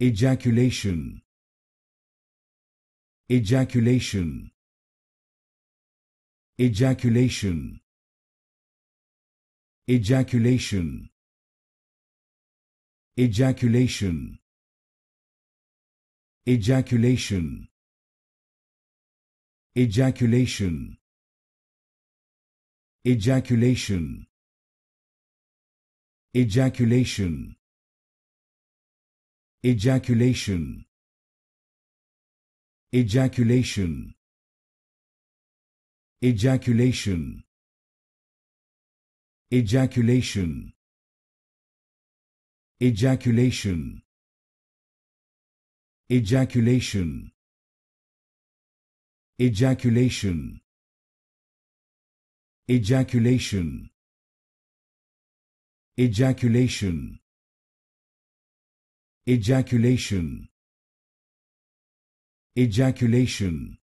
ejaculation ejaculation ejaculation ejaculation ejaculation ejaculation ejaculation ejaculation ejaculation ejaculation ejaculation ejaculation ejaculation ejaculation ejaculation ejaculation ejaculation ejaculation ejaculation ejaculation